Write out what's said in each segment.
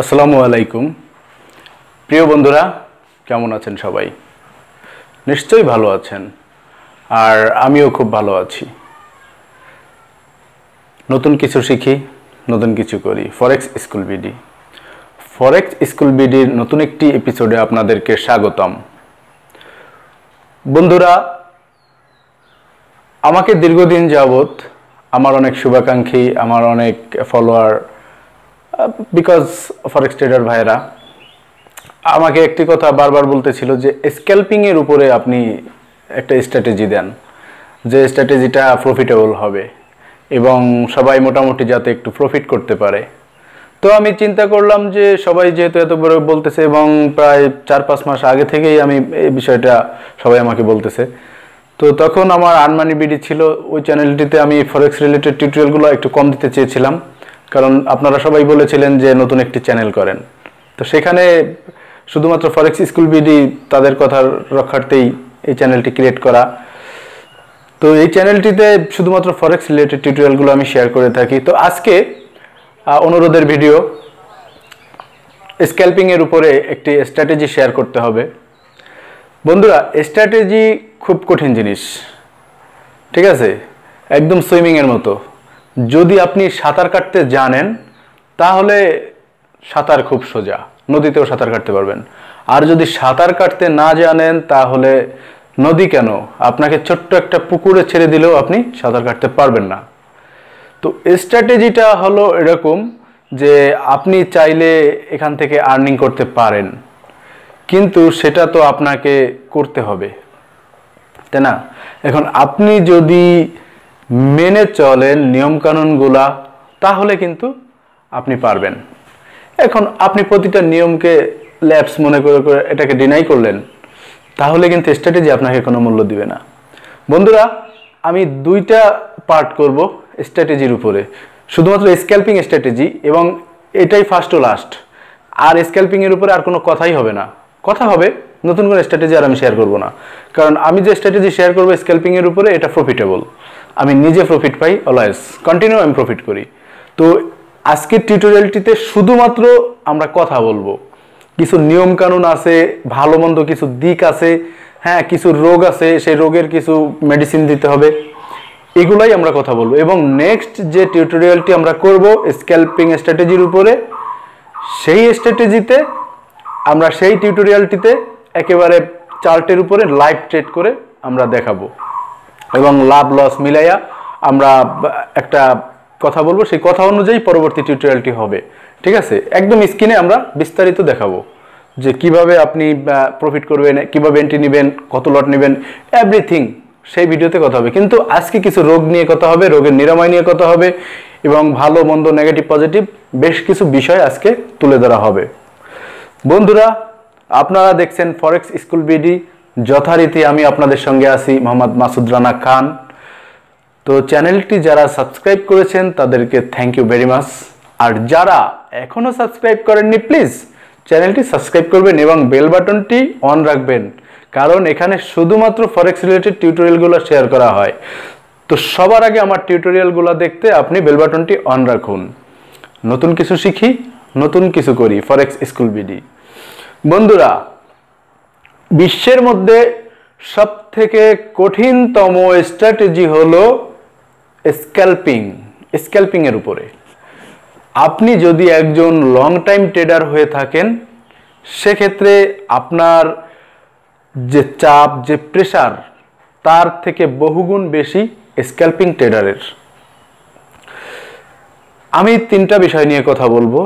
আসসালামু আলাইকুম প্রিয় বন্ধুরা কেমন আছেন সবাই নিশ্চয়ই ভালো আছেন আর আমিও খুব ভালো আছি নতুন কিছু শিখি নতুন কিছু করি forex school BD forex school বিডির নতুন একটি এপিসোডে আপনাদেরকে স্বাগতম বন্ধুরা আমাকে দীর্ঘদিন যাবৎ আমার অনেক শুভাকাঙ্ক্ষী আমার অনেক ফলোয়ার বিকজ ফরেক্স ট্রেডার ভাইয়েরা আমাকে একটি কথা বারবার বলতেছিল যে স্ক্যাল্পিংয়ের উপরে আপনি একটা স্ট্র্যাটেজি দেন যে স্ট্র্যাটেজিটা প্রফিটেবল হবে এবং সবাই মোটামুটি যাতে একটু প্রফিট করতে পারে তো আমি চিন্তা করলাম যে সবাই যেহেতু এত বড় বলতেছে এবং প্রায় চার পাঁচ মাস আগে থেকেই আমি এই বিষয়টা সবাই আমাকে বলতেছে তো তখন আমার আনমানি বিডি ছিল ওই চ্যানেলটিতে আমি ফরেক্স রিলেটেড টিউটোরিয়ালগুলো একটু কম দিতে চেয়েছিলাম কারণ আপনারা সবাই বলেছিলেন যে নতুন একটি চ্যানেল করেন তো সেখানে শুধুমাত্র ফরেক্স স্কুল বিডি তাদের কথার রক্ষার্থেই এই চ্যানেলটি ক্রিয়েট করা তো এই চ্যানেলটিতে শুধুমাত্র ফরেক্স রিলেটেড টিউটোরিয়ালগুলো আমি শেয়ার করে থাকি তো আজকে অনুরোধের ভিডিও স্ক্যাল্পিংয়ের উপরে একটি স্ট্র্যাটেজি শেয়ার করতে হবে বন্ধুরা স্ট্র্যাটেজি খুব কঠিন জিনিস ঠিক আছে একদম সুইমিংয়ের মতো যদি আপনি সাঁতার কাটতে জানেন তাহলে সাঁতার খুব সোজা নদীতেও সাঁতার কাটতে পারবেন আর যদি সাঁতার কাটতে না জানেন তাহলে নদী কেন আপনাকে ছোট্ট একটা পুকুরে ছেড়ে দিলেও আপনি সাঁতার কাটতে পারবেন না তো স্ট্র্যাটেজিটা হলো এরকম যে আপনি চাইলে এখান থেকে আর্নিং করতে পারেন কিন্তু সেটা তো আপনাকে করতে হবে তাই না এখন আপনি যদি মেনে চলেন নিয়মকানুনগুলা তাহলে কিন্তু আপনি পারবেন এখন আপনি প্রতিটা নিয়মকে ল্যাপস মনে করে করে এটাকে ডিনাই করলেন তাহলে কিন্তু স্ট্র্যাটেজি আপনাকে কোনো মূল্য দিবে না বন্ধুরা আমি দুইটা পার্ট করব স্ট্র্যাটেজির উপরে শুধুমাত্র স্ক্যাল্পিং স্ট্র্যাটেজি এবং এটাই ফার্স্ট ও লাস্ট আর স্ক্যাল্পিংয়ের উপরে আর কোনো কথাই হবে না কথা হবে নতুন কোনো স্ট্র্যাটেজি আর আমি শেয়ার করব না কারণ আমি যে স্ট্র্যাটেজি শেয়ার করবো স্ক্যাল্পিংয়ের উপরে এটা প্রফিটেবল আমি নিজে প্রফিট পাই অলওয়েজ কন্টিনিউ আমি প্রফিট করি তো আজকের টিউটোরিয়ালটিতে শুধুমাত্র আমরা কথা বলবো কিছু নিয়মকানুন আছে ভালো মন্দ কিছু দিক আছে হ্যাঁ কিছু রোগ আছে সেই রোগের কিছু মেডিসিন দিতে হবে এগুলাই আমরা কথা বলবো এবং নেক্সট যে টিউটোরিয়ালটি আমরা করব স্ক্যাল্পিং স্ট্র্যাটেজির উপরে সেই স্ট্র্যাটেজিতে আমরা সেই টিউটোরিয়ালটিতে একেবারে চার্টের উপরে লাইভ ট্রেড করে আমরা দেখাবো এবং লাভ লস মিলাইয়া আমরা একটা কথা বলবো সেই কথা অনুযায়ী পরবর্তী টিউটোরিয়ালটি হবে ঠিক আছে একদম স্ক্রিনে আমরা বিস্তারিত দেখাবো যে কিভাবে আপনি প্রফিট করবেন কিভাবে এন্ট্রি নেবেন কত লট নেবেন এভরিথিং সেই ভিডিওতে কথা হবে কিন্তু আজকে কিছু রোগ নিয়ে কথা হবে রোগের নিরাময় নিয়ে কথা হবে এবং ভালো মন্দ নেগেটিভ পজিটিভ বেশ কিছু বিষয় আজকে তুলে ধরা হবে বন্ধুরা আপনারা দেখছেন ফরেক্স স্কুল বিডি যথারীতি আমি আপনাদের সঙ্গে আছি মোহাম্মদ মাসুদ রানা খান তো চ্যানেলটি যারা সাবস্ক্রাইব করেছেন তাদেরকে থ্যাংক ইউ ভেরি মাচ আর যারা এখনও সাবস্ক্রাইব করেননি প্লিজ চ্যানেলটি সাবস্ক্রাইব করবেন এবং বেল বাটনটি অন রাখবেন কারণ এখানে শুধুমাত্র ফরেক্স রিলেটেড টিউটোরিয়ালগুলো শেয়ার করা হয় তো সবার আগে আমার টিউটোরিয়ালগুলো দেখতে আপনি বেল বাটনটি অন রাখুন নতুন কিছু শিখি নতুন কিছু করি ফরেক্স স্কুল বিডি বন্ধুরা বিশ্বের মধ্যে সব থেকে কঠিনতম স্ট্র্যাটেজি হলো স্ক্যাল্পিং স্ক্যাল্পিংয়ের উপরে আপনি যদি একজন লং টাইম ট্রেডার হয়ে থাকেন সেক্ষেত্রে আপনার যে চাপ যে প্রেশার তার থেকে বহুগুণ বেশি স্ক্যাল্পিং ট্রেডারের আমি তিনটা বিষয় নিয়ে কথা বলবো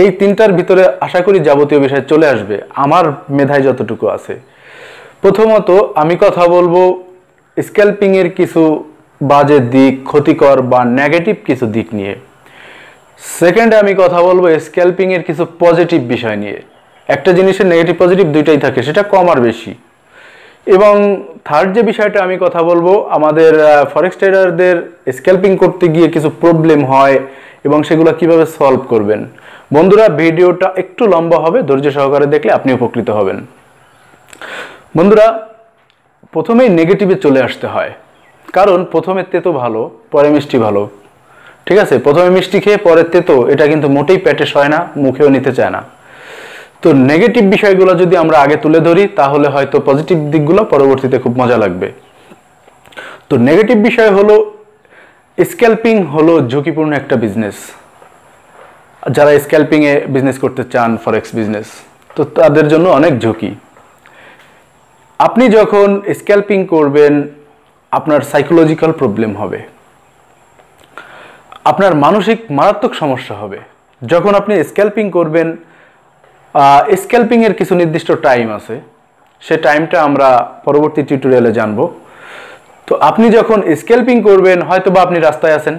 এই তিনটার ভিতরে আশা করি যাবতীয় বিষয় চলে আসবে আমার মেধায় যতটুকু আছে প্রথমত আমি কথা বলবো স্ক্যাল্পিংয়ের কিছু বাজে দিক ক্ষতিকর বা নেগেটিভ কিছু দিক নিয়ে সেকেন্ডে আমি কথা বলবো স্ক্যাল্পিংয়ের কিছু পজিটিভ বিষয় নিয়ে একটা জিনিসের নেগেটিভ পজিটিভ দুইটাই থাকে সেটা কম আর বেশি এবং থার্ড যে বিষয়টা আমি কথা বলবো আমাদের ফরেক্স ট্রেডারদের স্ক্যাল্পিং করতে গিয়ে কিছু প্রবলেম হয় এবং সেগুলো কিভাবে সলভ করবেন বন্ধুরা ভিডিওটা একটু লম্বা হবে ধৈর্য সহকারে দেখলে আপনি উপকৃত হবেন বন্ধুরা প্রথমেই নেগেটিভে চলে আসতে হয় কারণ প্রথমে তেতো ভালো পরে মিষ্টি ভালো ঠিক আছে প্রথমে মিষ্টি খেয়ে পরে তেতো এটা কিন্তু মোটেই প্যাটে সয় না মুখেও নিতে চায় না তো নেগেটিভ বিষয়গুলো যদি আমরা আগে তুলে ধরি তাহলে হয়তো পজিটিভ দিকগুলো পরবর্তীতে খুব মজা লাগবে তো নেগেটিভ বিষয় হলো স্ক্যাল্পিং হলো ঝুঁকিপূর্ণ একটা বিজনেস যারা স্ক্যাল্পিংয়ে বিজনেস করতে চান ফরেক্স বিজনেস তো তাদের জন্য অনেক ঝুঁকি আপনি যখন স্ক্যাল্পিং করবেন আপনার সাইকোলজিক্যাল প্রবলেম হবে আপনার মানসিক মারাত্মক সমস্যা হবে যখন আপনি স্ক্যাল্পিং করবেন স্ক্যাল্পিংয়ের কিছু নির্দিষ্ট টাইম আছে সে টাইমটা আমরা পরবর্তী টিউটোরিয়ালে জানব তো আপনি যখন স্ক্যাল্পিং করবেন হয়তো বা আপনি রাস্তায় আছেন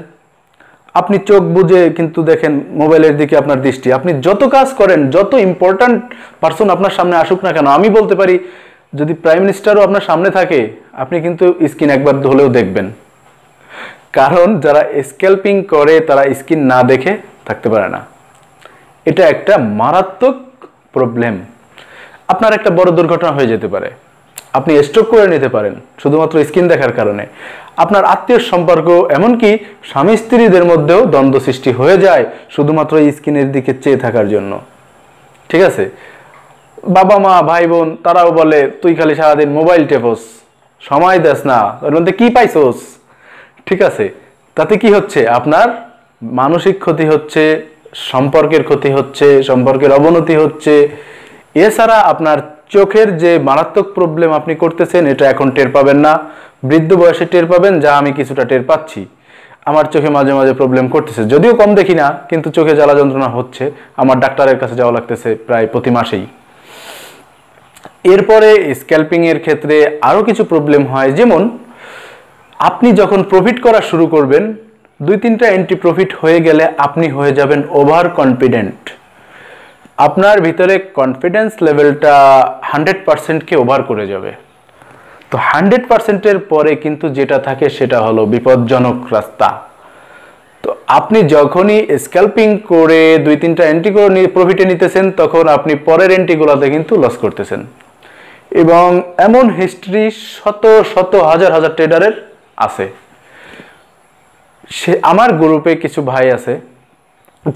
আপনি চোখ বুঝে কিন্তু দেখেন মোবাইলের দিকে আপনার দৃষ্টি আপনি যত কাজ করেন যত ইম্পর্ট্যান্ট পার্সন আপনার সামনে আসুক না কেন আমি বলতে পারি যদি প্রাইম মিনিস্টারও আপনার সামনে থাকে আপনি কিন্তু স্কিন একবার হলেও দেখবেন কারণ যারা স্ক্যাল্পিং করে তারা স্কিন না দেখে থাকতে পারে না এটা একটা মারাত্মক প্রবলেম আপনার একটা বড় দুর্ঘটনা হয়ে যেতে পারে আপনি স্ট্রোক করে নিতে পারেন শুধুমাত্র স্কিন দেখার কারণে আপনার আত্মীয় সম্পর্ক এমনকি স্বামী স্ত্রীদের মধ্যেও দ্বন্দ্ব সৃষ্টি হয়ে যায় শুধুমাত্র স্কিনের দিকে চেয়ে থাকার জন্য ঠিক আছে বাবা মা ভাই বোন তারাও বলে তুই খালি সারাদিন মোবাইল টেপোস সময় দেস না ওর মধ্যে কী পাইছোস ঠিক আছে তাতে কি হচ্ছে আপনার মানসিক ক্ষতি হচ্ছে সম্পর্কের ক্ষতি হচ্ছে সম্পর্কের অবনতি হচ্ছে এছাড়া আপনার চোখের যে মারাত্মক প্রবলেম আপনি করতেছেন এটা এখন টের পাবেন না বৃদ্ধ বয়সে টের পাবেন যা আমি কিছুটা টের পাচ্ছি আমার চোখে মাঝে মাঝে প্রবলেম করতেছে যদিও কম দেখি না কিন্তু চোখে জ্বালা যন্ত্রণা হচ্ছে আমার ডাক্তারের কাছে যাওয়া লাগতেছে প্রায় প্রতি মাসেই এরপরে স্ক্যাল্পিংয়ের ক্ষেত্রে আরও কিছু প্রবলেম হয় যেমন আপনি যখন প্রফিট করা শুরু করবেন দুই তিনটা এন্ট্রি প্রফিট হয়ে গেলে আপনি হয়ে যাবেন ওভার কনফিডেন্ট আপনার ভিতরে কনফিডেন্স লেভেলটা হান্ড্রেড পারসেন্টকে ওভার করে যাবে তো হান্ড্রেড পারসেন্টের পরে কিন্তু যেটা থাকে সেটা হলো বিপজ্জনক রাস্তা তো আপনি যখনই স্ক্যাল্পিং করে দুই তিনটা এন্ট্রিগুলো প্রফিটে নিতেছেন তখন আপনি পরের এন্ট্রিগুলোতে কিন্তু লস করতেছেন এবং এমন হিস্ট্রি শত শত হাজার হাজার ট্রেডারের আছে সে আমার গ্রুপে কিছু ভাই আছে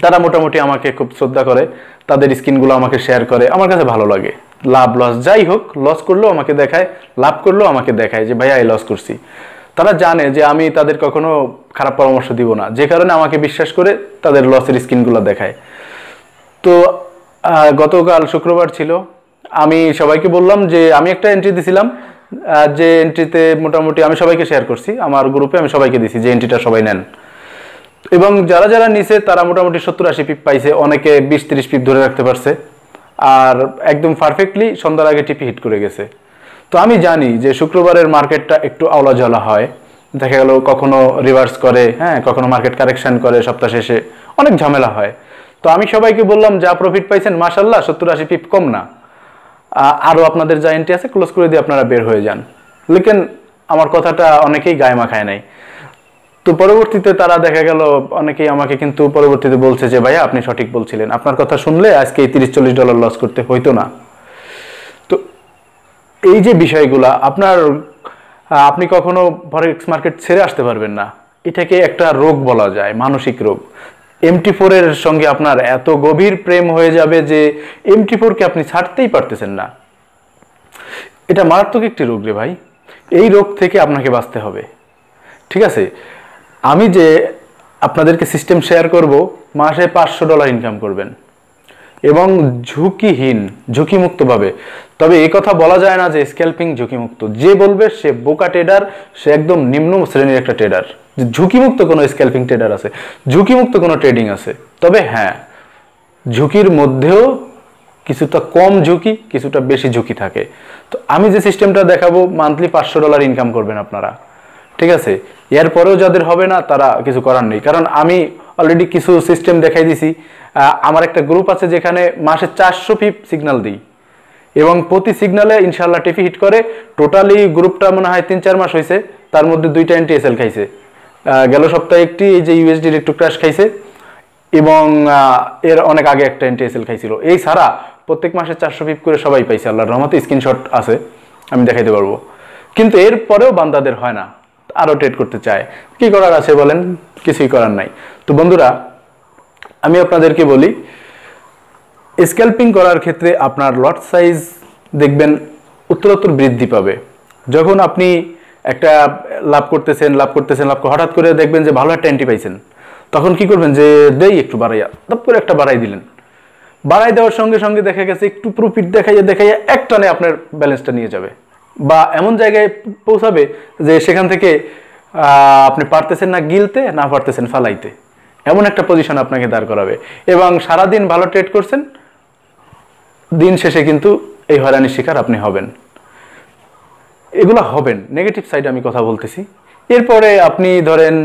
তারা মোটামুটি আমাকে খুব শ্রদ্ধা করে তাদের স্কিনগুলো আমাকে শেয়ার করে আমার কাছে ভালো লাগে লাভ লস যাই হোক লস করলেও আমাকে দেখায় লাভ করলেও আমাকে দেখায় যে ভাইয়া এই লস করছি তারা জানে যে আমি তাদের কখনো খারাপ পরামর্শ দিব না যে কারণে আমাকে বিশ্বাস করে তাদের লসের স্কিনগুলো দেখায় তো গতকাল শুক্রবার ছিল আমি সবাইকে বললাম যে আমি একটা এন্ট্রি দিছিলাম যে এন্ট্রিতে মোটামুটি আমি সবাইকে শেয়ার করছি আমার গ্রুপে আমি সবাইকে দিছি যে এন্ট্রিটা সবাই নেন এবং যারা যারা নিছে তারা মোটামুটি সত্তর আশি পিপ পাইছে অনেকে বিশ তিরিশ পিপ ধরে রাখতে পারছে আর একদম পারফেক্টলি সন্ধ্যার আগে টিপি হিট করে গেছে তো আমি জানি যে শুক্রবারের মার্কেটটা একটু আওলা জলা হয় দেখা গেল কখনো রিভার্স করে হ্যাঁ কখনো মার্কেট কারেকশন করে সপ্তাহ শেষে অনেক ঝামেলা হয় তো আমি সবাইকে বললাম যা প্রফিট পাইছেন মাসাল্লাহ সত্তর আশি পিপ কম না আরও আপনাদের যা এন্ট্রি আছে ক্লোজ করে দিয়ে আপনারা বের হয়ে যান লেকেন আমার কথাটা অনেকেই গায়ে মাখায় নাই তো পরবর্তীতে তারা দেখা গেল অনেকেই আমাকে কিন্তু পরবর্তীতে বলছে যে ভাইয়া আপনি সঠিক বলছিলেন আপনার কথা শুনলে আজকে এই তিরিশ চল্লিশ ডলার লস করতে হইতো না তো এই যে বিষয়গুলা আপনার আপনি কখনো ফরেক্স মার্কেট ছেড়ে আসতে পারবেন না এটাকে একটা রোগ বলা যায় মানসিক রোগ এমটি ফোরের সঙ্গে আপনার এত গভীর প্রেম হয়ে যাবে যে এমটি ফোরকে আপনি ছাড়তেই পারতেছেন না এটা মারাত্মক একটি রোগ রে ভাই এই রোগ থেকে আপনাকে বাঁচতে হবে ঠিক আছে আমি যে আপনাদেরকে সিস্টেম শেয়ার করব মাসে পাঁচশো ডলার ইনকাম করবেন এবং ঝুঁকিহীন ঝুঁকিমুক্তভাবে তবে এই কথা বলা যায় না যে স্ক্যাল্পিং ঝুঁকিমুক্ত যে বলবে সে বোকা ট্রেডার সে একদম নিম্ন শ্রেণীর একটা ট্রেডার ঝুঁকিমুক্ত কোনো স্ক্যাল্পিং ট্রেডার আছে ঝুঁকিমুক্ত কোনো ট্রেডিং আছে তবে হ্যাঁ ঝুঁকির মধ্যেও কিছুটা কম ঝুঁকি কিছুটা বেশি ঝুঁকি থাকে তো আমি যে সিস্টেমটা দেখাবো মান্থলি পাঁচশো ডলার ইনকাম করবেন আপনারা ঠিক আছে এরপরেও যাদের হবে না তারা কিছু করার নেই কারণ আমি অলরেডি কিছু সিস্টেম দেখাই দিছি আমার একটা গ্রুপ আছে যেখানে মাসে চারশো ফিপ সিগনাল দিই এবং প্রতি সিগনালে ইনশাল্লাহ টিফি হিট করে টোটালি গ্রুপটা মনে হয় তিন চার মাস হয়েছে তার মধ্যে দুইটা এনটিএসএল খাইছে গেল সপ্তাহে একটি এই যে ইউএসডির একটু ক্র্যাশ খাইছে এবং এর অনেক আগে একটা এনটিএসএল খাইছিল এই ছাড়া প্রত্যেক মাসে চারশো ফিপ করে সবাই পাইছে আল্লাহর রহমতে স্ক্রিনশট আছে আমি দেখাইতে পারবো কিন্তু এরপরেও বান্দাদের হয় না আরও ট্রেড করতে চায় কি করার আছে বলেন কিছুই করার নাই তো বন্ধুরা আমি আপনাদেরকে বলি স্ক্যাল্পিং করার ক্ষেত্রে আপনার লট সাইজ দেখবেন উত্তরোত্তর বৃদ্ধি পাবে যখন আপনি একটা লাভ করতেছেন লাভ করতেছেন লাভ হঠাৎ করে দেখবেন যে ভালো একটা এন্ট্রি পাইছেন তখন কি করবেন যে দেই একটু বাড়াইয়া তপ করে একটা বাড়াই দিলেন বাড়াই দেওয়ার সঙ্গে সঙ্গে দেখা গেছে একটু প্রফিট দেখাইয়া দেখাইয়া একটানে আপনার ব্যালেন্সটা নিয়ে যাবে বা এমন জায়গায় পৌঁছাবে যে সেখান থেকে আপনি পারতেছেন না গিলতে না পারতেছেন ফালাইতে এমন একটা পজিশন আপনাকে দাঁড় করাবে এবং সারাদিন ভালো ট্রেড করছেন দিন শেষে কিন্তু এই হয়রানির শিকার আপনি হবেন এগুলো হবেন নেগেটিভ সাইড আমি কথা বলতেছি এরপরে আপনি ধরেন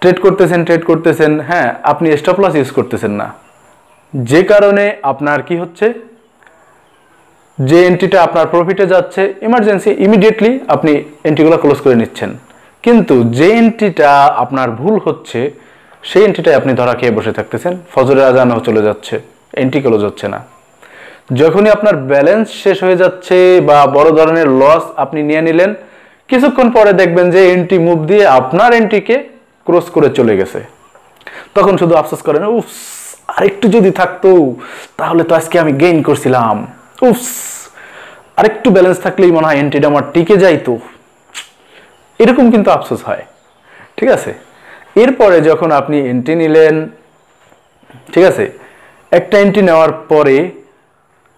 ট্রেড করতেছেন ট্রেড করতেছেন হ্যাঁ আপনি স্টপ লস ইউজ করতেছেন না যে কারণে আপনার কি হচ্ছে যে এন্ট্রিটা আপনার প্রফিটে যাচ্ছে ইমার্জেন্সি ইমিডিয়েটলি আপনি এন্ট্রিগুলো ক্লোজ করে নিচ্ছেন কিন্তু যে এন্ট্রিটা আপনার ভুল হচ্ছে সেই এন্ট্রিটাই আপনি ধরা খেয়ে বসে থাকতেছেন ফজরের আজানও চলে যাচ্ছে এন্ট্রি ক্লোজ হচ্ছে না যখনই আপনার ব্যালেন্স শেষ হয়ে যাচ্ছে বা বড় ধরনের লস আপনি নিয়ে নিলেন কিছুক্ষণ পরে দেখবেন যে এন্ট্রি মুভ দিয়ে আপনার এন্ট্রিকে ক্রস করে চলে গেছে তখন শুধু আফসোস করেন উফ আরেকটু যদি থাকতো তাহলে তো আজকে আমি গেইন করছিলাম উফস আরেকটু ব্যালেন্স থাকলেই মনে হয় এন্ট্রিটা আমার টিকে তো এরকম কিন্তু আফসোস হয় ঠিক আছে এরপরে যখন আপনি এন্ট্রি নিলেন ঠিক আছে একটা এন্ট্রি নেওয়ার পরে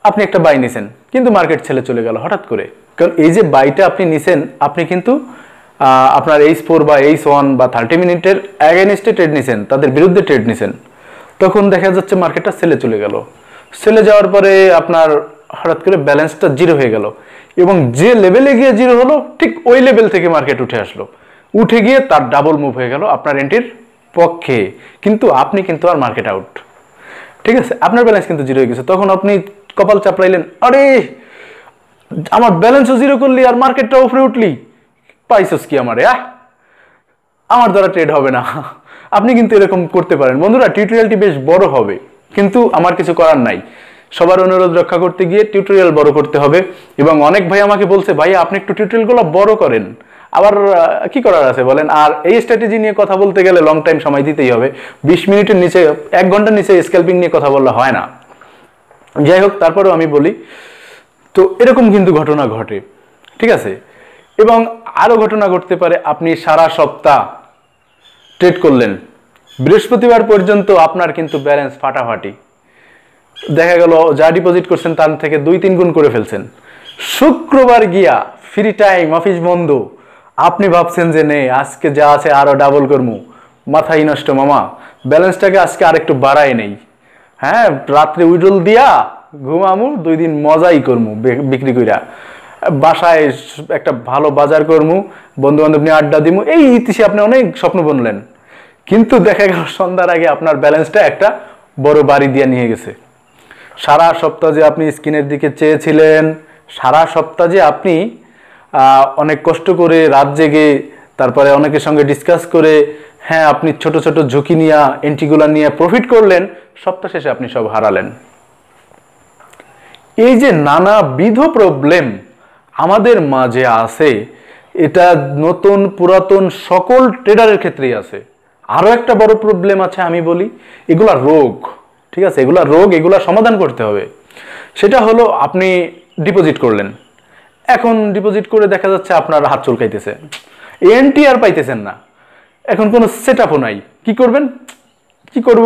আপনি একটা বাই নিছেন কিন্তু মার্কেট ছেলে চলে গেল হঠাৎ করে কারণ এই যে বাইটা আপনি নিছেন আপনি কিন্তু আপনার এইচ ফোর বা এইচ ওয়ান বা থার্টি মিনিটের অ্যাগেনিস্টে ট্রেড নিছেন তাদের বিরুদ্ধে ট্রেড নিছেন তখন দেখা যাচ্ছে মার্কেটটা সেলে চলে গেল সেলে যাওয়ার পরে আপনার হঠাৎ করে ব্যালেন্সটা জিরো হয়ে গেল এবং যে লেভেলে গিয়ে জিরো হলো ঠিক ওই লেভেল থেকে মার্কেট উঠে আসলো উঠে গিয়ে তার ডাবল মুভ হয়ে গেল আপনার এন্ট্রির পক্ষে কিন্তু আপনি কিন্তু আর মার্কেট আউট ঠিক আছে আপনার ব্যালেন্স কিন্তু জিরো হয়ে গেছে তখন আপনি কপাল চাপড়াইলেন আরে আমার ব্যালেন্সও জিরো করলি আর মার্কেটটা উপরে উঠলি পাইছস কি আমার আহ আমার দ্বারা ট্রেড হবে না আপনি কিন্তু এরকম করতে পারেন বন্ধুরা টিউটোরিয়ালটি বেশ বড় হবে কিন্তু আমার কিছু করার নাই সবার অনুরোধ রক্ষা করতে গিয়ে টিউটোরিয়াল বড় করতে হবে এবং অনেক ভাই আমাকে বলছে ভাই আপনি একটু টিউটোরিয়ালগুলো বড় করেন আবার কি করার আছে বলেন আর এই স্ট্র্যাটেজি নিয়ে কথা বলতে গেলে লং টাইম সময় দিতেই হবে বিশ মিনিটের নিচে এক ঘন্টার নিচে স্ক্যাল্পিং নিয়ে কথা বললে হয় না যাই হোক তারপরেও আমি বলি তো এরকম কিন্তু ঘটনা ঘটে ঠিক আছে এবং আরও ঘটনা ঘটতে পারে আপনি সারা সপ্তাহ ট্রেড করলেন বৃহস্পতিবার পর্যন্ত আপনার কিন্তু ব্যালেন্স ফাটাফাটি দেখা গেল যা ডিপোজিট করছেন তার থেকে দুই তিন গুণ করে ফেলছেন শুক্রবার গিয়া ফ্রি টাইম অফিস বন্ধ আপনি ভাবছেন যে নে আজকে যা আছে আরও ডাবল করমু মাথাই নষ্ট মামা ব্যালেন্সটাকে আজকে আর একটু বাড়াই নেই হ্যাঁ রাত্রে উইডল দিয়া ঘুমামু দুই দিন মজাই করমু বিক্রি কইরা বাসায় একটা ভালো বাজার করমু বন্ধু বান্ধব নিয়ে আড্ডা দিমু এই ইতিহাসে আপনি অনেক স্বপ্ন বনলেন কিন্তু দেখা গেল সন্ধ্যার আগে আপনার ব্যালেন্সটা একটা বড় বাড়ি দিয়ে নিয়ে গেছে সারা সপ্তাহ যে আপনি স্কিনের দিকে চেয়েছিলেন সারা সপ্তাহ যে আপনি অনেক কষ্ট করে রাত জেগে তারপরে অনেকের সঙ্গে ডিসকাস করে হ্যাঁ আপনি ছোট ছোট ঝুঁকি নিয়ে এন্টিগুলা নিয়ে প্রফিট করলেন সপ্তাহ শেষে আপনি সব হারালেন এই যে নানাবিধ প্রবলেম আমাদের মাঝে আছে এটা নতুন পুরাতন সকল ট্রেডারের ক্ষেত্রেই আছে আরও একটা বড় প্রবলেম আছে আমি বলি এগুলা রোগ ঠিক আছে এগুলা রোগ এগুলা সমাধান করতে হবে সেটা হলো আপনি ডিপোজিট করলেন এখন ডিপোজিট করে দেখা যাচ্ছে আপনার হাত চুলকাইতেছে এনটি আর পাইতেছেন না এখন কোনো সেট আপও নাই কি করবেন কি করব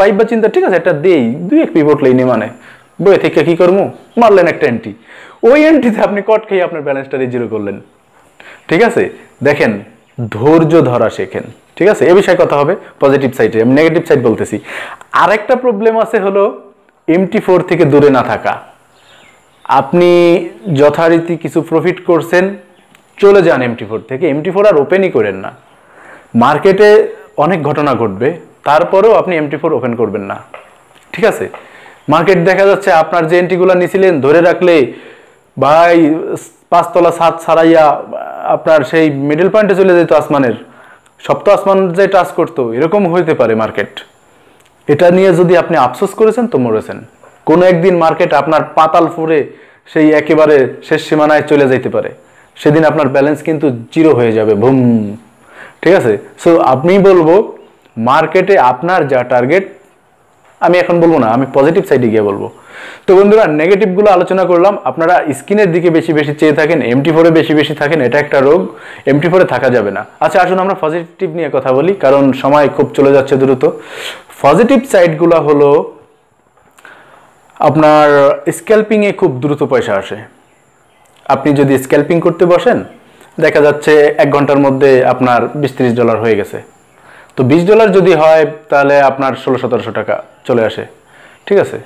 বাইব বা চিন্তা ঠিক আছে একটা দেই দুই এক পিভট লাইনে মানে বই থেকে কি করবো মারলেন একটা এন্টি ওই এন্টিতে আপনি কট খেয়ে আপনার ব্যালেন্সটা জিরো করলেন ঠিক আছে দেখেন ধৈর্য ধরা শেখেন ঠিক আছে এ বিষয়ে কথা হবে পজিটিভ সাইডে আমি নেগেটিভ সাইড বলতেছি আরেকটা প্রবলেম আছে হলো এমটি ফোর থেকে দূরে না থাকা আপনি যথারীতি কিছু প্রফিট করছেন চলে যান এমটি ফোর থেকে এমটি ফোর আর ওপেনই করেন না মার্কেটে অনেক ঘটনা ঘটবে তারপরেও আপনি এমটি ফোর ওপেন করবেন না ঠিক আছে মার্কেট দেখা যাচ্ছে আপনার যে এন্ট্রিগুলো নিছিলেন ধরে রাখলে ভাই পাঁচতলা সাত ছাড়াইয়া আপনার সেই মিডল পয়েন্টে চলে যেত আসমানের সপ্ত আসমান যে টাচ করতো এরকম হইতে পারে মার্কেট এটা নিয়ে যদি আপনি আফসোস করেছেন তো মরেছেন কোনো একদিন মার্কেট আপনার পাতাল ফুরে সেই একেবারে শেষ সীমানায় চলে যাইতে পারে সেদিন আপনার ব্যালেন্স কিন্তু জিরো হয়ে যাবে ভুম ঠিক আছে সো আপনি বলবো মার্কেটে আপনার যা টার্গেট আমি এখন বলবো না আমি পজিটিভ সাইডে গিয়ে বলবো তো বন্ধুরা নেগেটিভগুলো আলোচনা করলাম আপনারা স্কিনের দিকে বেশি বেশি চেয়ে থাকেন এমটি ফোরে বেশি বেশি থাকেন এটা একটা রোগ এমটি ফোরে থাকা যাবে না আচ্ছা আসুন আমরা পজিটিভ নিয়ে কথা বলি কারণ সময় খুব চলে যাচ্ছে দ্রুত পজিটিভ সাইডগুলো হলো আপনার স্ক্যাল্পিংয়ে খুব দ্রুত পয়সা আসে আপনি যদি স্ক্যাল্পিং করতে বসেন দেখা যাচ্ছে এক ঘন্টার মধ্যে আপনার বিশ ত্রিশ ডলার হয়ে গেছে তো বিশ ডলার যদি হয় তাহলে আপনার ষোলো সতেরোশো টাকা চলে আসে ঠিক আছে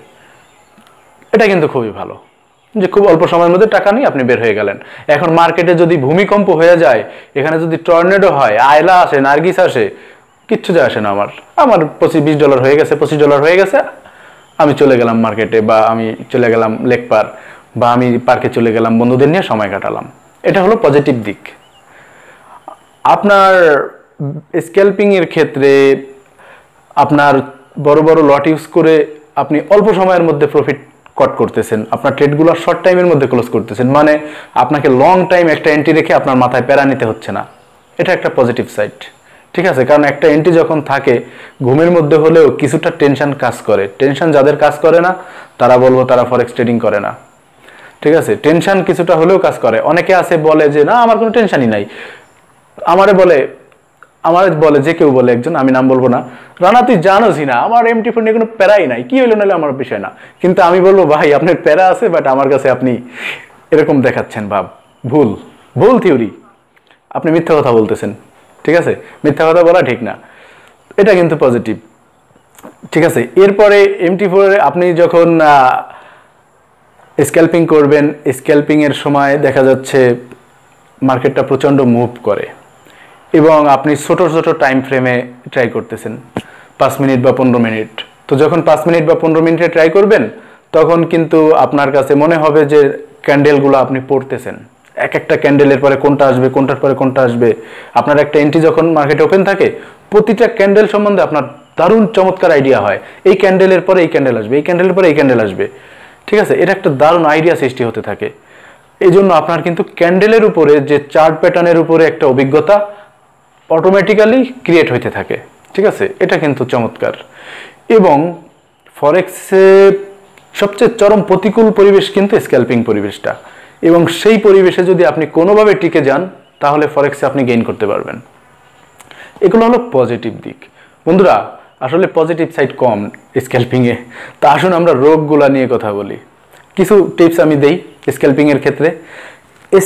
এটা কিন্তু খুবই ভালো যে খুব অল্প সময়ের মধ্যে টাকা নিয়ে আপনি বের হয়ে গেলেন এখন মার্কেটে যদি ভূমিকম্প হয়ে যায় এখানে যদি টর্নেডো হয় আয়লা আসে নার্গিস আসে কিচ্ছু যায় আসে না আমার আমার পঁচিশ বিশ ডলার হয়ে গেছে পঁচিশ ডলার হয়ে গেছে আমি চলে গেলাম মার্কেটে বা আমি চলে গেলাম লেক পার্ক বা আমি পার্কে চলে গেলাম বন্ধুদের নিয়ে সময় কাটালাম এটা হলো পজিটিভ দিক আপনার স্ক্যাল্পিংয়ের ক্ষেত্রে আপনার বড় বড় লট ইউজ করে আপনি অল্প সময়ের মধ্যে প্রফিট কট করতেছেন আপনার ট্রেডগুলো শর্ট টাইমের মধ্যে ক্লোজ করতেছেন মানে আপনাকে লং টাইম একটা এন্ট্রি রেখে আপনার মাথায় প্যারা নিতে হচ্ছে না এটা একটা পজিটিভ সাইড ঠিক আছে কারণ একটা এন্ট্রি যখন থাকে ঘুমের মধ্যে হলেও কিছুটা টেনশন কাজ করে টেনশন যাদের কাজ করে না তারা বলবো তারা ফরেক্স ট্রেডিং করে না ঠিক আছে টেনশন কিছুটা হলেও কাজ করে অনেকে আছে বলে যে না আমার কোনো টেনশনই নাই আমারে বলে আমার বলে যে কেউ বলে একজন আমি নাম বলবো না রানা তুই জানোসই না আমার এম টি ফোর নিয়ে কোনো প্যারাই নাই কি হইলো নাহলে আমার বিষয় না কিন্তু আমি বলবো ভাই আপনার প্যারা আছে বাট আমার কাছে আপনি এরকম দেখাচ্ছেন ভাব ভুল ভুল থিওরি আপনি মিথ্যা কথা বলতেছেন ঠিক আছে মিথ্যা কথা বলা ঠিক না এটা কিন্তু পজিটিভ ঠিক আছে এরপরে এমটি ফোরে আপনি যখন স্ক্যাল্পিং করবেন স্ক্যাল্পিংয়ের সময় দেখা যাচ্ছে মার্কেটটা প্রচণ্ড মুভ করে এবং আপনি ছোট ছোট টাইম ফ্রেমে ট্রাই করতেছেন পাঁচ মিনিট বা পনেরো মিনিট তো যখন পাঁচ মিনিট বা পনেরো মিনিটে ট্রাই করবেন তখন কিন্তু আপনার কাছে মনে হবে যে ক্যান্ডেলগুলো আপনি পড়তেছেন এক একটা ক্যান্ডেলের পরে কোনটা আসবে কোনটার পরে কোনটা আসবে আপনার একটা এন্ট্রি যখন মার্কেটে ওপেন থাকে প্রতিটা ক্যান্ডেল সম্বন্ধে আপনার দারুণ চমৎকার আইডিয়া হয় এই ক্যান্ডেলের পরে এই ক্যান্ডেল আসবে এই ক্যান্ডেলের পরে এই ক্যান্ডেল আসবে ঠিক আছে এটা একটা দারুণ আইডিয়া সৃষ্টি হতে থাকে এই জন্য আপনার কিন্তু ক্যান্ডেলের উপরে যে চার্ট প্যাটার্নের উপরে একটা অভিজ্ঞতা অটোমেটিক্যালি ক্রিয়েট হইতে থাকে ঠিক আছে এটা কিন্তু চমৎকার এবং ফরেক্সে সবচেয়ে চরম প্রতিকূল পরিবেশ কিন্তু স্ক্যাল্পিং পরিবেশটা এবং সেই পরিবেশে যদি আপনি কোনোভাবে টিকে যান তাহলে ফরেক্সে আপনি গেইন করতে পারবেন এগুলো হলো পজিটিভ দিক বন্ধুরা আসলে পজিটিভ সাইড কম স্ক্যাল্পিংয়ে তা আসুন আমরা রোগগুলা নিয়ে কথা বলি কিছু টিপস আমি দেই স্ক্যাল্পিংয়ের ক্ষেত্রে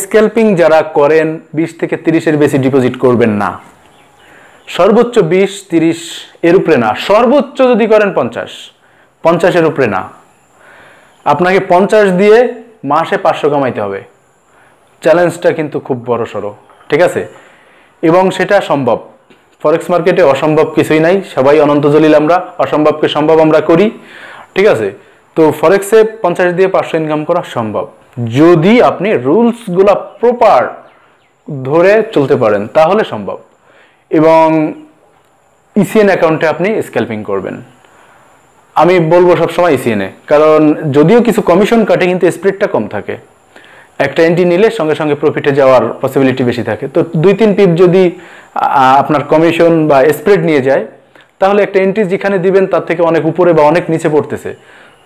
স্ক্যাল্পিং যারা করেন বিশ থেকে তিরিশের বেশি ডিপোজিট করবেন না সর্বোচ্চ বিশ তিরিশ এর উপরে না সর্বোচ্চ যদি করেন পঞ্চাশ পঞ্চাশের উপরে না আপনাকে পঞ্চাশ দিয়ে মাসে পাঁচশো কামাইতে হবে চ্যালেঞ্জটা কিন্তু খুব বড় সড়ো ঠিক আছে এবং সেটা সম্ভব ফরেক্স মার্কেটে অসম্ভব কিছুই নাই সবাই অনন্ত জলিল আমরা অসম্ভবকে সম্ভব আমরা করি ঠিক আছে তো ফরেক্সে পঞ্চাশ দিয়ে পাঁচশো ইনকাম করা সম্ভব যদি আপনি রুলসগুলা প্রপার ধরে চলতে পারেন তাহলে সম্ভব এবং ইসিএন e অ্যাকাউন্টে আপনি স্ক্যাল্পিং করবেন আমি বলবো সবসময় ইসিএনএ e কারণ যদিও কিছু কমিশন কাটে কিন্তু স্প্রেডটা কম থাকে একটা এন্ট্রি নিলে সঙ্গে সঙ্গে প্রফিটে যাওয়ার পসিবিলিটি বেশি থাকে তো দুই তিন পিপ যদি আপনার কমিশন বা স্প্রেড নিয়ে যায় তাহলে একটা এন্ট্রি যেখানে দিবেন তার থেকে অনেক উপরে বা অনেক নিচে পড়তেছে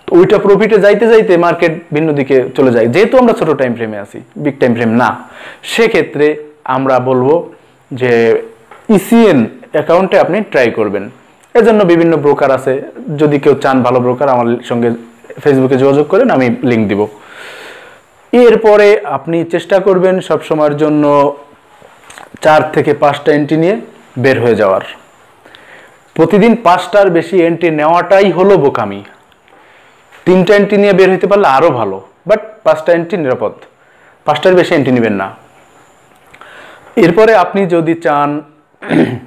তো ওইটা প্রফিটে যাইতে যাইতে মার্কেট ভিন্ন দিকে চলে যায় যেহেতু আমরা ছোট টাইম ফ্রেমে আছি বিগ টাইম ফ্রেম না সেক্ষেত্রে আমরা বলবো যে ইসিএন e অ্যাকাউন্টে আপনি ট্রাই করবেন এজন্য বিভিন্ন ব্রোকার আছে যদি কেউ চান ভালো ব্রোকার আমার সঙ্গে ফেসবুকে যোগাযোগ করেন আমি লিঙ্ক দিব এরপরে আপনি চেষ্টা করবেন সব সময়ের জন্য চার থেকে পাঁচটা এন্ট্রি নিয়ে বের হয়ে যাওয়ার প্রতিদিন পাঁচটার বেশি এন্ট্রি নেওয়াটাই হলো বোকামি তিনটা এন্ট্রি নিয়ে বের হইতে পারলে আরও ভালো বাট পাঁচটা এন্ট্রি নিরাপদ পাঁচটার বেশি এন্ট্রি নেবেন না এরপরে আপনি যদি চান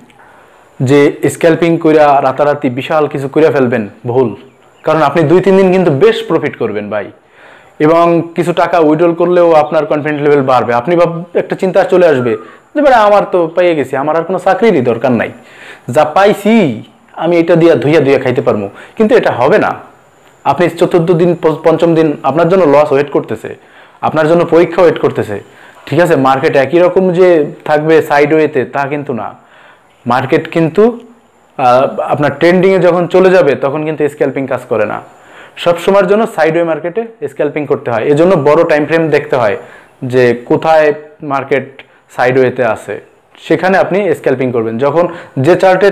যে স্ক্যাল্পিং কইরা রাতারাতি বিশাল কিছু করিয়া ফেলবেন ভুল কারণ আপনি দুই তিন দিন কিন্তু বেশ প্রফিট করবেন ভাই এবং কিছু টাকা উইড্রল করলেও আপনার কনফিডেন্স লেভেল বাড়বে আপনি ভাব একটা চিন্তা চলে আসবে যে বেড়া আমার তো পাইয়ে গেছি আমার আর কোনো চাকরিরই দরকার নাই যা পাইছি আমি এটা দিয়া ধুইয়া ধুইয়া খাইতে পারবো কিন্তু এটা হবে না আপনি চতুর্থ দিন পঞ্চম দিন আপনার জন্য লস ওয়েট করতেছে আপনার জন্য পরীক্ষা ওয়েট করতেছে ঠিক আছে মার্কেট একই রকম যে থাকবে সাইডওয়েতে তা কিন্তু না মার্কেট কিন্তু আপনার ট্রেন্ডিংয়ে যখন চলে যাবে তখন কিন্তু স্ক্যাল্পিং কাজ করে না সব সময়ের জন্য সাইডওয়ে মার্কেটে স্ক্যাল্পিং করতে হয় এজন্য বড় টাইম ফ্রেম দেখতে হয় যে কোথায় মার্কেট সাইডওয়েতে আছে সেখানে আপনি স্ক্যাল্পিং করবেন যখন যে চার্টে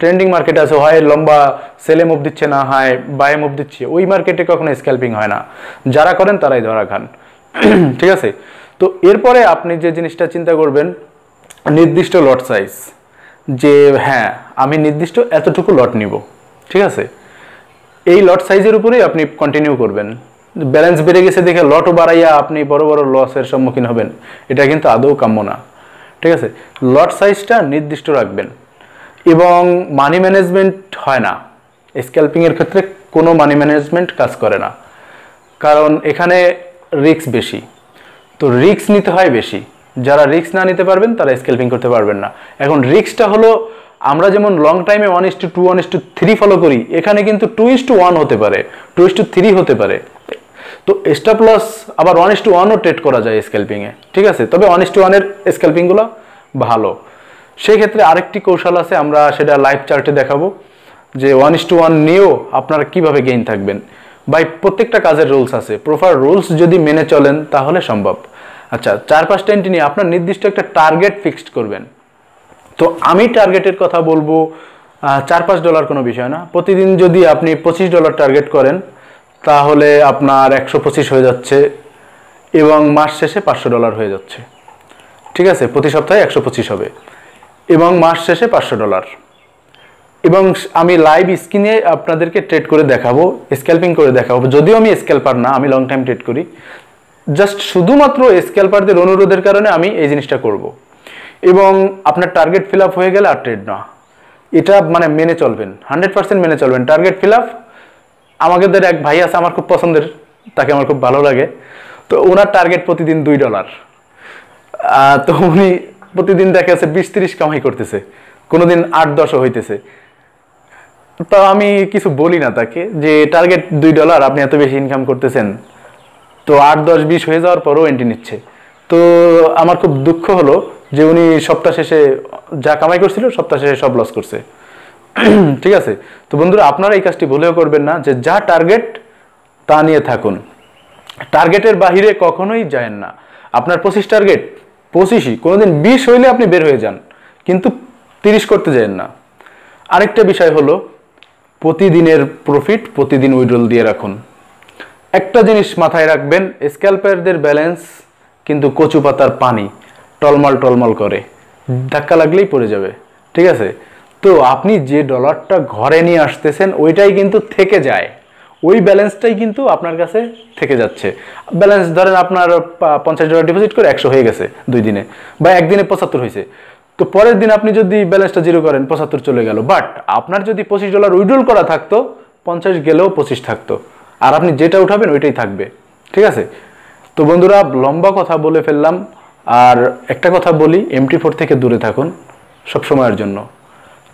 ট্রেন্ডিং মার্কেট আছে হয় লম্বা সেলে মুভ দিচ্ছে না হয় বায়ে মুভ দিচ্ছে ওই মার্কেটে কখনো স্ক্যাল্পিং হয় না যারা করেন তারাই ধরা খান ঠিক আছে তো এরপরে আপনি যে জিনিসটা চিন্তা করবেন নির্দিষ্ট লট সাইজ যে হ্যাঁ আমি নির্দিষ্ট এতটুকু লট নিব ঠিক আছে এই লট সাইজের উপরেই আপনি কন্টিনিউ করবেন ব্যালেন্স বেড়ে গেছে দেখে লটও বাড়াইয়া আপনি বড় বড় লসের সম্মুখীন হবেন এটা কিন্তু আদৌ কাম্য না ঠিক আছে লট সাইজটা নির্দিষ্ট রাখবেন এবং মানি ম্যানেজমেন্ট হয় না স্ক্যাল্পিংয়ের ক্ষেত্রে কোনো মানি ম্যানেজমেন্ট কাজ করে না কারণ এখানে রিস্ক বেশি তো রিক্স নিতে হয় বেশি যারা রিক্স না নিতে পারবেন তারা স্কেলপিং করতে পারবেন না এখন রিক্সটা হলো আমরা যেমন লং টাইমে one is to two one is to three follow করি এখানে কিন্তু টু ইস টু ওয়ান হতে পারে টু ইস টু থ্রি হতে পারে তো স্টপ লস আবার ওয়ান ইস টু ওয়ানও ট্রেড করা যায় স্কেলপিংয়ে ঠিক আছে তবে ওয়ান ইস টু ওয়ানের স্কেলপিংগুলো ভালো সেক্ষেত্রে আরেকটি কৌশল আছে আমরা সেটা লাইভ চার্টে দেখাবো যে ওয়ান ইস টু ওয়ান নিয়েও আপনারা কীভাবে গেইন থাকবেন বাই প্রত্যেকটা কাজের রুলস আছে প্রপার রুলস যদি মেনে চলেন তাহলে সম্ভব আচ্ছা চার পাঁচটা এন্ট্রি নিয়ে আপনার নির্দিষ্ট একটা টার্গেট ফিক্সড করবেন তো আমি টার্গেটের কথা বলবো চার পাঁচ ডলার কোনো বিষয় না প্রতিদিন যদি আপনি পঁচিশ ডলার টার্গেট করেন তাহলে আপনার একশো পঁচিশ হয়ে যাচ্ছে এবং মাস শেষে পাঁচশো ডলার হয়ে যাচ্ছে ঠিক আছে প্রতি সপ্তাহে একশো পঁচিশ হবে এবং মাস শেষে পাঁচশো ডলার এবং আমি লাইভ স্ক্রিনে আপনাদেরকে ট্রেড করে দেখাবো স্ক্যাল্পিং করে দেখাবো যদিও আমি স্ক্যাল্পার না আমি লং টাইম ট্রেড করি জাস্ট শুধুমাত্র স্ক্যাল্পারদের অনুরোধের কারণে আমি এই জিনিসটা করব। এবং আপনার টার্গেট ফিল আপ হয়ে গেলে আর ট্রেড না এটা মানে মেনে চলবেন হান্ড্রেড পার্সেন্ট মেনে চলবেন টার্গেট ফিল আপ আমাদের এক ভাই আছে আমার খুব পছন্দের তাকে আমার খুব ভালো লাগে তো ওনার টার্গেট প্রতিদিন দুই ডলার তো উনি প্রতিদিন দেখা যাচ্ছে বিশ তিরিশ কামাই করতেছে কোনোদিন আট দশও হইতেছে তো আমি কিছু বলি না তাকে যে টার্গেট দুই ডলার আপনি এত বেশি ইনকাম করতেছেন তো আট দশ বিশ হয়ে যাওয়ার পরও এন্ট্রি নিচ্ছে তো আমার খুব দুঃখ হলো যে উনি সপ্তাহ শেষে যা কামাই করছিল সপ্তাহ শেষে সব লস করছে ঠিক আছে তো বন্ধুরা আপনারা এই কাজটি ভুলেও করবেন না যে যা টার্গেট তা নিয়ে থাকুন টার্গেটের বাহিরে কখনোই যায়েন না আপনার পঁচিশ টার্গেট পঁচিশই কোনোদিন বিশ হইলে আপনি বের হয়ে যান কিন্তু তিরিশ করতে যায়েন না আরেকটা বিষয় হলো প্রতিদিনের প্রফিট প্রতিদিন উইড্রল দিয়ে রাখুন একটা জিনিস মাথায় রাখবেন স্ক্যাল্পারদের ব্যালেন্স কিন্তু কচু পাতার পানি টলমল টলমল করে ধাক্কা লাগলেই পড়ে যাবে ঠিক আছে তো আপনি যে ডলারটা ঘরে নিয়ে আসতেছেন ওইটাই কিন্তু থেকে যায় ওই ব্যালেন্সটাই কিন্তু আপনার কাছে থেকে যাচ্ছে ব্যালেন্স ধরেন আপনার পঞ্চাশ ডলার ডিপোজিট করে একশো হয়ে গেছে দুই দিনে বা একদিনে পঁচাত্তর হয়েছে তো পরের দিন আপনি যদি ব্যালেন্সটা জিরো করেন পঁচাত্তর চলে গেল বাট আপনার যদি পঁচিশ ডলার উইড্রল করা থাকতো পঞ্চাশ গেলেও পঁচিশ থাকতো আর আপনি যেটা উঠাবেন ওইটাই থাকবে ঠিক আছে তো বন্ধুরা লম্বা কথা বলে ফেললাম আর একটা কথা বলি এমটি ফোর থেকে দূরে থাকুন সব সময়ের জন্য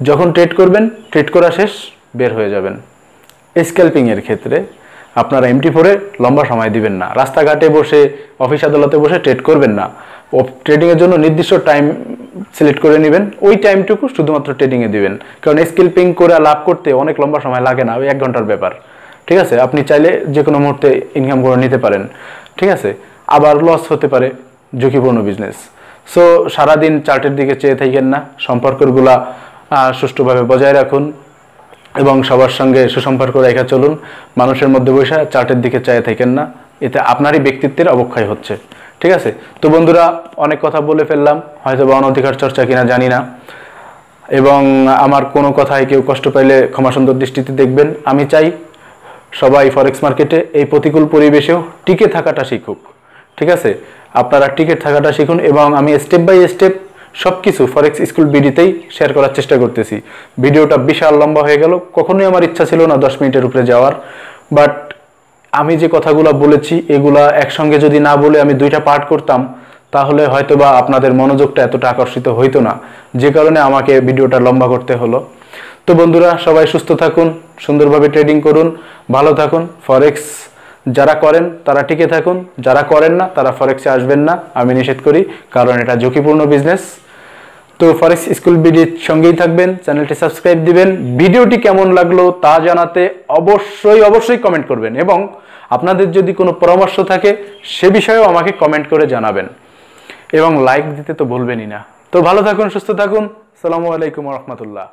যখন ট্রেড করবেন ট্রেড করা শেষ বের হয়ে যাবেন স্ক্যাল্পিংয়ের ক্ষেত্রে আপনারা এমটি ফোরে লম্বা সময় দিবেন না রাস্তাঘাটে বসে অফিস আদালতে বসে ট্রেড করবেন না ট্রেডিংয়ের জন্য নির্দিষ্ট টাইম সিলেক্ট করে নেবেন ওই টাইমটুকু শুধুমাত্র ট্রেডিংয়ে দিবেন কারণ স্কিল করে লাভ করতে অনেক লম্বা সময় লাগে না ওই এক ঘন্টার ব্যাপার ঠিক আছে আপনি চাইলে যে কোনো মুহূর্তে ইনকাম করে নিতে পারেন ঠিক আছে আবার লস হতে পারে ঝুঁকিপূর্ণ বিজনেস সো সারাদিন চার্টের দিকে চেয়ে থাকেন না সম্পর্কগুলা সুষ্ঠুভাবে বজায় রাখুন এবং সবার সঙ্গে সুসম্পর্ক রেখা চলুন মানুষের মধ্যে বসে চার্টের দিকে চেয়ে থাকেন না এতে আপনারই ব্যক্তিত্বের অবক্ষয় হচ্ছে ঠিক আছে তো বন্ধুরা অনেক কথা বলে ফেললাম হয়তো বা অনধিকার চর্চা কিনা জানি না এবং আমার কোনো কথায় কেউ কষ্ট পাইলে ক্ষমাসুন্দর দৃষ্টিতে দেখবেন আমি চাই সবাই ফরেক্স মার্কেটে এই প্রতিকূল পরিবেশেও টিকে থাকাটা শিখুক ঠিক আছে আপনারা টিকে থাকাটা শিখুন এবং আমি স্টেপ বাই স্টেপ সব কিছু ফরেক্স স্কুল বিডিতেই শেয়ার করার চেষ্টা করতেছি ভিডিওটা বিশাল লম্বা হয়ে গেল কখনোই আমার ইচ্ছা ছিল না দশ মিনিটের উপরে যাওয়ার বাট আমি যে কথাগুলো বলেছি এগুলা একসঙ্গে যদি না বলে আমি দুইটা পাঠ করতাম তাহলে হয়তোবা আপনাদের মনোযোগটা এতটা আকর্ষিত হইতো না যে কারণে আমাকে ভিডিওটা লম্বা করতে হলো তো বন্ধুরা সবাই সুস্থ থাকুন সুন্দরভাবে ট্রেডিং করুন ভালো থাকুন ফরেক্স যারা করেন তারা টিকে থাকুন যারা করেন না তারা ফরেক্সে আসবেন না আমি নিষেধ করি কারণ এটা ঝুঁকিপূর্ণ বিজনেস তো ফরেক্স স্কুল বিডির সঙ্গেই থাকবেন চ্যানেলটি সাবস্ক্রাইব দিবেন ভিডিওটি কেমন লাগলো তা জানাতে অবশ্যই অবশ্যই কমেন্ট করবেন এবং আপনাদের যদি কোনো পরামর্শ থাকে সে বিষয়েও আমাকে কমেন্ট করে জানাবেন এবং লাইক দিতে তো বলবেনই না তো ভালো থাকুন সুস্থ থাকুন সালামু আলাইকুম রহমতুল্লাহ